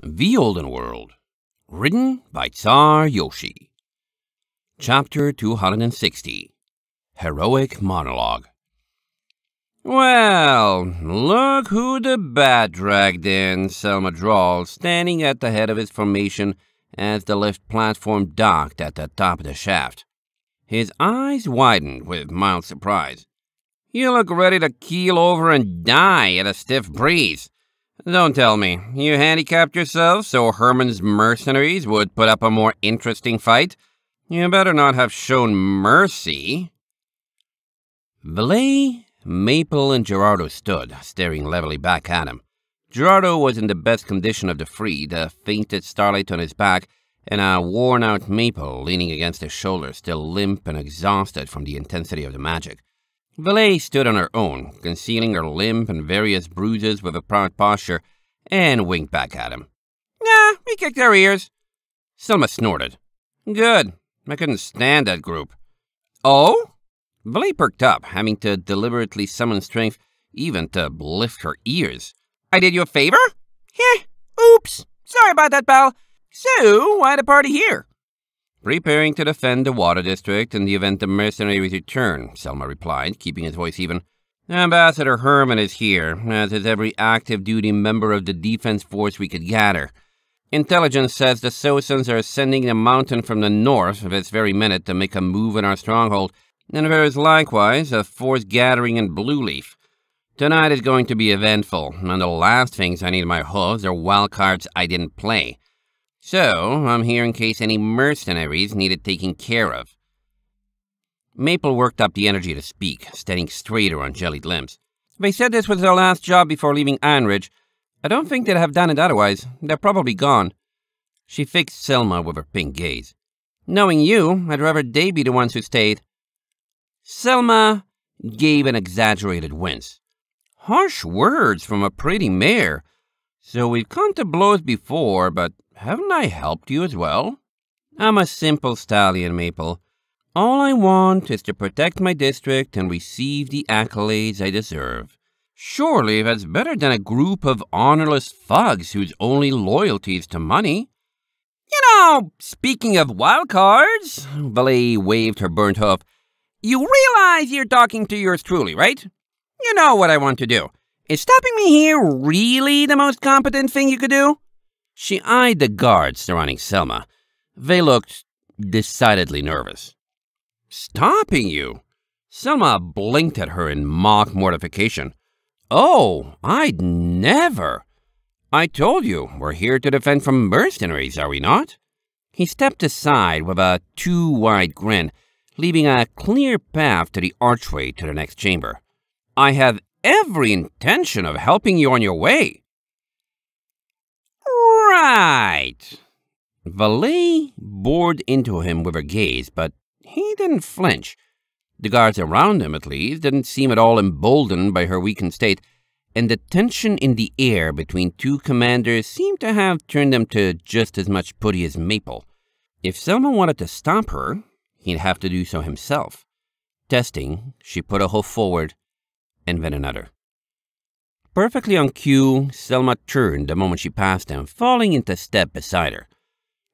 The Olden World, written by Tsar Yoshi. Chapter 260 Heroic Monologue. Well, look who the bat dragged in, Selma drawled, standing at the head of his formation as the lift platform docked at the top of the shaft. His eyes widened with mild surprise. You look ready to keel over and die at a stiff breeze. Don't tell me. You handicapped yourself so Herman's mercenaries would put up a more interesting fight? You better not have shown mercy. Valet, Maple, and Gerardo stood, staring levelly back at him. Gerardo was in the best condition of the three, the fainted starlight on his back, and a worn-out Maple leaning against his shoulder, still limp and exhausted from the intensity of the magic. Valet stood on her own, concealing her limp and various bruises with a proud posture, and winked back at him. Nah, we kicked our ears. Selma snorted. Good. I couldn't stand that group. Oh? Valet perked up, having to deliberately summon strength even to lift her ears. I did you a favor? Heh, oops. Sorry about that, pal. So, why the party here? Preparing to defend the water district in the event the mercenaries return, Selma replied, keeping his voice even. Ambassador Herman is here, as is every active duty member of the defense force we could gather. Intelligence says the Sosans are ascending the mountain from the north this very minute to make a move in our stronghold, and there is likewise a force gathering in Blue Leaf. Tonight is going to be eventful, and the last things I need in my hooves are wild cards I didn't play. So, I'm here in case any mercenaries needed taking care of. Maple worked up the energy to speak, standing straighter on jellied limbs. They said this was their last job before leaving Iron Ridge. I don't think they'd have done it otherwise. They're probably gone. She fixed Selma with her pink gaze. Knowing you, I'd rather they be the ones who stayed. Selma gave an exaggerated wince. Harsh words from a pretty mare. So we've come to blows before, but haven't I helped you as well? I'm a simple stallion, Maple. All I want is to protect my district and receive the accolades I deserve. Surely that's better than a group of honorless thugs whose only loyalty is to money. You know, speaking of wild cards, Valet waved her burnt hoof, you realize you're talking to yours truly, right? You know what I want to do. Is stopping me here really the most competent thing you could do? She eyed the guards surrounding Selma. They looked decidedly nervous. Stopping you? Selma blinked at her in mock mortification. Oh, I'd never. I told you, we're here to defend from mercenaries, are we not? He stepped aside with a too wide grin, leaving a clear path to the archway to the next chamber. I have every intention of helping you on your way. Right. Valet bored into him with her gaze, but he didn't flinch. The guards around him, at least, didn't seem at all emboldened by her weakened state, and the tension in the air between two commanders seemed to have turned them to just as much putty as maple. If someone wanted to stop her, he'd have to do so himself. Testing, she put a hoof forward and then another. Perfectly on cue, Selma turned the moment she passed him, falling into step beside her.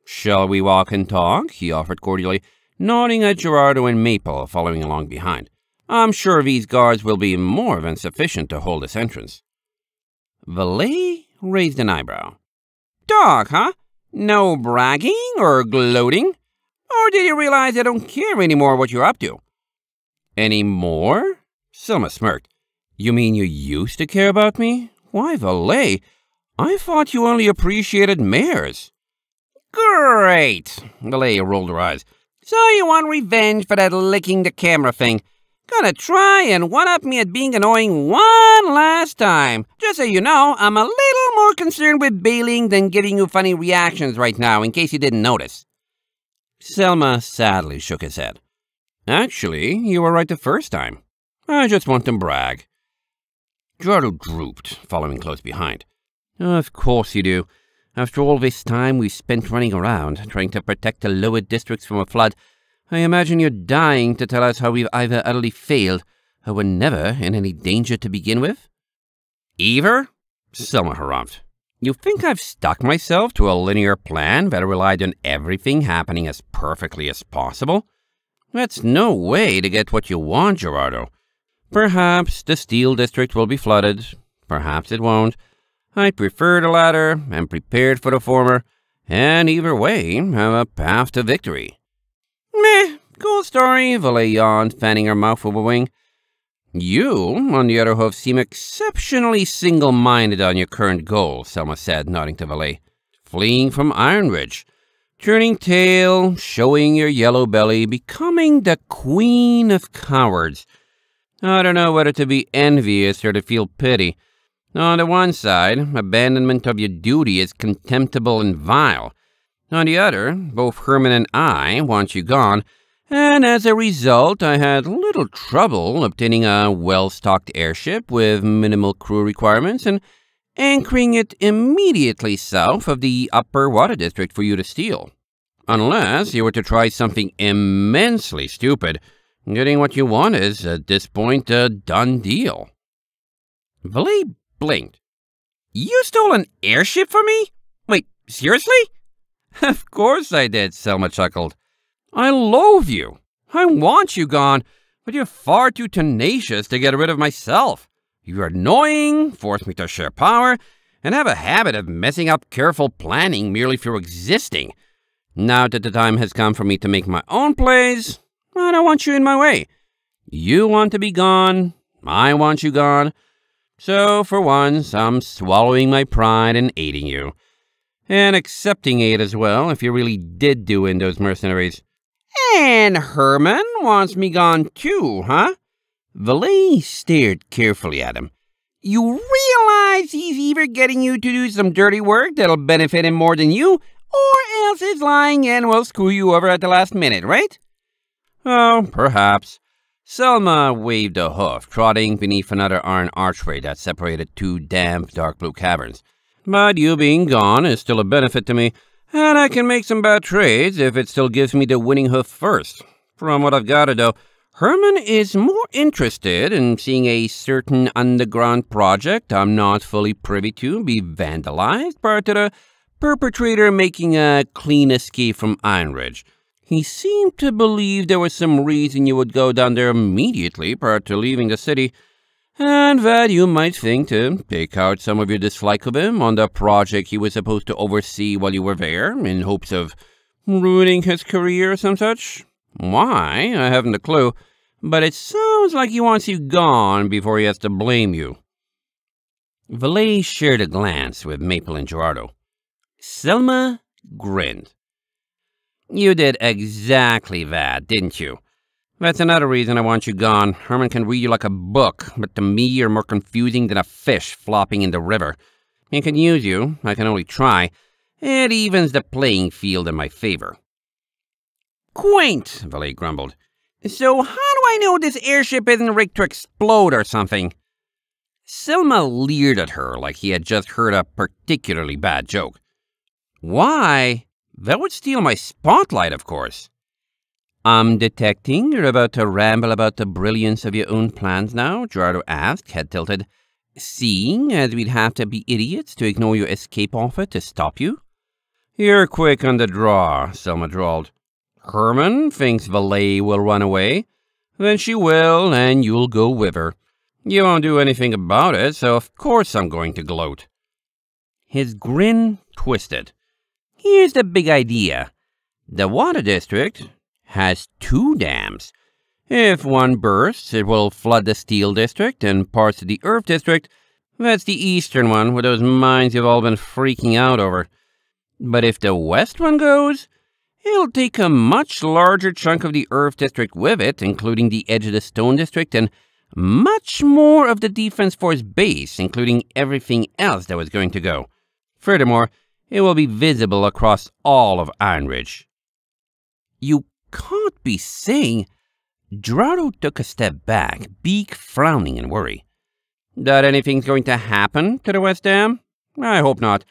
Shall we walk and talk? he offered cordially, nodding at Gerardo and Maple following along behind. I'm sure these guards will be more than sufficient to hold this entrance. Valet raised an eyebrow. "Talk, huh? No bragging or gloating? Or did you realize I don't care anymore what you're up to? Any more? Selma smirked. You mean you used to care about me? Why, Valet, I thought you only appreciated mares. Great, Valet rolled her eyes. So you want revenge for that licking the camera thing. Gonna try and one-up me at being annoying one last time. Just so you know, I'm a little more concerned with bailing than giving you funny reactions right now, in case you didn't notice. Selma sadly shook his head. Actually, you were right the first time. I just want to brag. Gerardo drooped, following close behind. Of course you do. After all this time we spent running around, trying to protect the lower districts from a flood, I imagine you're dying to tell us how we've either utterly failed or were never in any danger to begin with? Either, Selma harrumphed. You think I've stuck myself to a linear plan that relied on everything happening as perfectly as possible? That's no way to get what you want, Gerardo. Perhaps the steel district will be flooded. Perhaps it won't. I prefer the latter, am prepared for the former, and either way, have a path to victory. Meh, cool story, Valet yawned, fanning her mouth with a wing. You, on the other hand, seem exceptionally single-minded on your current goal, Selma said, nodding to Valet. Fleeing from Iron Ridge, turning tail, showing your yellow belly, becoming the queen of cowards— I don't know whether to be envious or to feel pity. On the one side, abandonment of your duty is contemptible and vile. On the other, both Herman and I want you gone, and as a result, I had little trouble obtaining a well-stocked airship with minimal crew requirements and anchoring it immediately south of the upper water district for you to steal. Unless you were to try something immensely stupid, Getting what you want is, at this point, a done deal. Billy blinked. You stole an airship for me? Wait, seriously? of course I did, Selma chuckled. I loathe you. I want you gone, but you're far too tenacious to get rid of myself. You're annoying, force me to share power, and have a habit of messing up careful planning merely for existing. Now that the time has come for me to make my own plays, I don't want you in my way. You want to be gone. I want you gone. So, for once, I'm swallowing my pride and aiding you. And accepting aid as well, if you really did do in those mercenaries. And Herman wants me gone too, huh? Valet stared carefully at him. You realize he's either getting you to do some dirty work that'll benefit him more than you, or else he's lying and will screw you over at the last minute, right? Oh, perhaps. Selma waved a hoof, trotting beneath another iron archway that separated two damp, dark blue caverns. But you being gone is still a benefit to me, and I can make some bad trades if it still gives me the winning hoof first. From what I've gathered, though, Herman is more interested in seeing a certain underground project I'm not fully privy to be vandalized prior to the perpetrator making a clean escape from Iron Ridge. He seemed to believe there was some reason you would go down there immediately prior to leaving the city, and that you might think to take out some of your dislike of him on the project he was supposed to oversee while you were there, in hopes of ruining his career or some such. Why, I haven't a clue, but it sounds like he wants you gone before he has to blame you. Valet shared a glance with Maple and Gerardo. Selma grinned. You did exactly that, didn't you? That's another reason I want you gone. Herman can read you like a book, but to me you're more confusing than a fish flopping in the river. He can use you, I can only try. It evens the playing field in my favor. Quaint, Valet grumbled. So how do I know this airship isn't rigged to explode or something? Selma leered at her like he had just heard a particularly bad joke. Why? That would steal my spotlight, of course. I'm detecting you're about to ramble about the brilliance of your own plans now, Gerardo asked, head tilted. Seeing as we'd have to be idiots to ignore your escape offer to stop you? You're quick on the draw, Selma drawled. Herman thinks Valet will run away. Then she will, and you'll go with her. You won't do anything about it, so of course I'm going to gloat. His grin twisted. Here's the big idea. The water district has two dams. If one bursts, it will flood the steel district and parts of the earth district. That's the eastern one, where those mines you've all been freaking out over. But if the west one goes, it'll take a much larger chunk of the earth district with it, including the edge of the stone district and much more of the defense force base, including everything else that was going to go. Furthermore, it will be visible across all of Ironridge. You can't be saying... Gerardo took a step back, beak frowning in worry. That anything's going to happen to the West Dam? I hope not.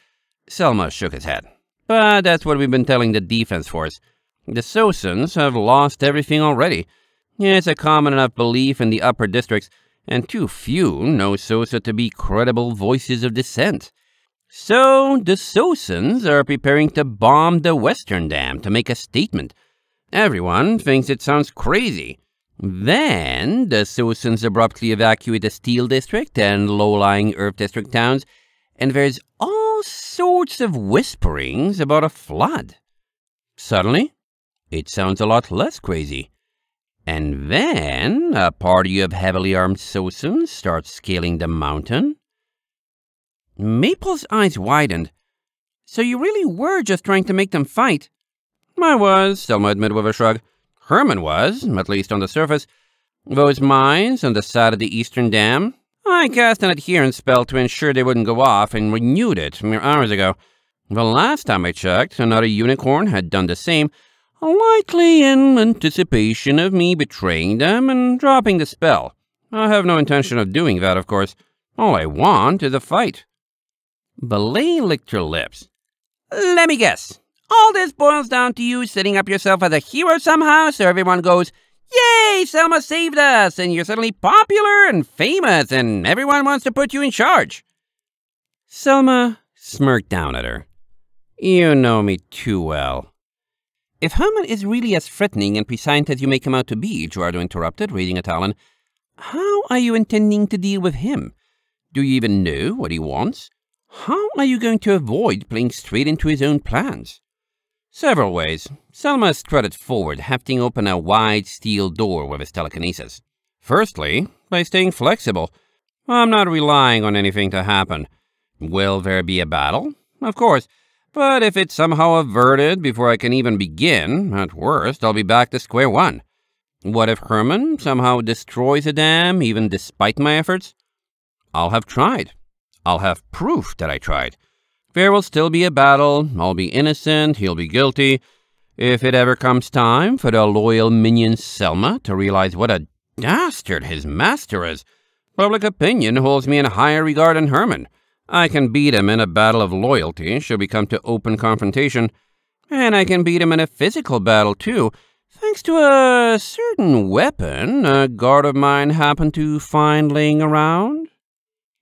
Selma shook his head. But that's what we've been telling the defense force. The Sosans have lost everything already. It's a common enough belief in the upper districts, and too few know Sosa to be credible voices of dissent. So the Sousans are preparing to bomb the Western Dam to make a statement. Everyone thinks it sounds crazy. Then the Sousans abruptly evacuate the Steel District and low-lying Earth District towns, and there's all sorts of whisperings about a flood. Suddenly, it sounds a lot less crazy. And then a party of heavily armed Sousans starts scaling the mountain Maple's eyes widened. So you really were just trying to make them fight? I was, Selma admitted with a shrug. Herman was, at least on the surface. Those mines on the side of the eastern dam, I cast an adherence spell to ensure they wouldn't go off and renewed it mere hours ago. The last time I checked, another unicorn had done the same, likely in anticipation of me betraying them and dropping the spell. I have no intention of doing that, of course. All I want is a fight. Belay licked her lips. Let me guess. All this boils down to you setting up yourself as a hero somehow so everyone goes, Yay, Selma saved us, and you're suddenly popular and famous, and everyone wants to put you in charge. Selma smirked down at her. You know me too well. If Herman is really as threatening and prescient as you make him out to be, Gerardo interrupted, reading a talon. how are you intending to deal with him? Do you even know what he wants? How are you going to avoid playing straight into his own plans? Several ways. Selma strutted forward, hefting open a wide steel door with his telekinesis. Firstly, by staying flexible. I'm not relying on anything to happen. Will there be a battle? Of course. But if it's somehow averted before I can even begin, at worst, I'll be back to square one. What if Herman somehow destroys the dam, even despite my efforts? I'll have tried. I'll have proof that I tried. There will still be a battle. I'll be innocent. He'll be guilty. If it ever comes time for the loyal minion Selma to realize what a dastard his master is, public opinion holds me in higher regard than Herman. I can beat him in a battle of loyalty, should we come to open confrontation, and I can beat him in a physical battle, too, thanks to a certain weapon a guard of mine happened to find laying around.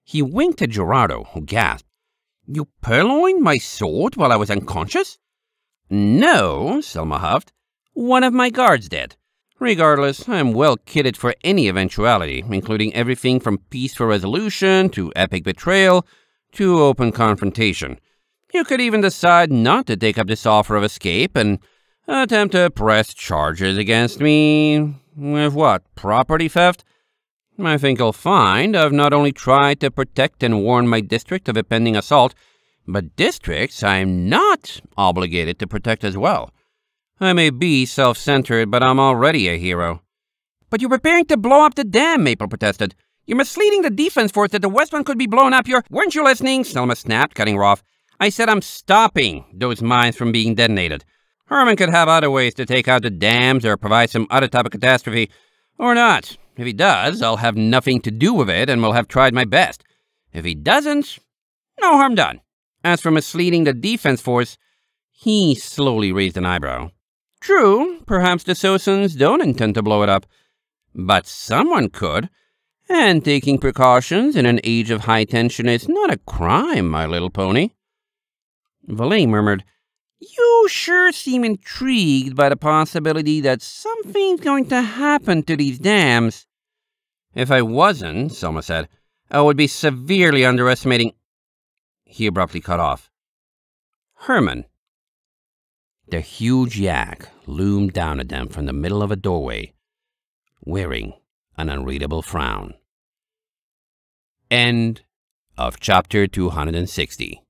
He winked at Gerardo, who gasped. You purloined my sword while I was unconscious? No, Selma huffed. One of my guards did. Regardless, I am well kitted for any eventuality, including everything from peaceful resolution to epic betrayal to open confrontation. You could even decide not to take up this offer of escape and attempt to press charges against me. With what? Property theft? I think you'll find I've not only tried to protect and warn my district of a pending assault, but districts I'm not obligated to protect as well. I may be self-centered, but I'm already a hero. But you're preparing to blow up the dam, Maple protested. You're misleading the defense force that the West One could be blown up here. Weren't you listening? Selma snapped, cutting her off. I said I'm stopping those mines from being detonated. Herman could have other ways to take out the dams or provide some other type of catastrophe, or not. If he does, I'll have nothing to do with it and will have tried my best. If he doesn't, no harm done. As for misleading the defense force, he slowly raised an eyebrow. True, perhaps the Sosans don't intend to blow it up, but someone could. And taking precautions in an age of high tension is not a crime, my little pony. Valet murmured, you sure seem intrigued by the possibility that something's going to happen to these dams. If I wasn't, Selma said, I would be severely underestimating. He abruptly cut off. Herman. The huge yak loomed down at them from the middle of a doorway, wearing an unreadable frown. End of chapter 260.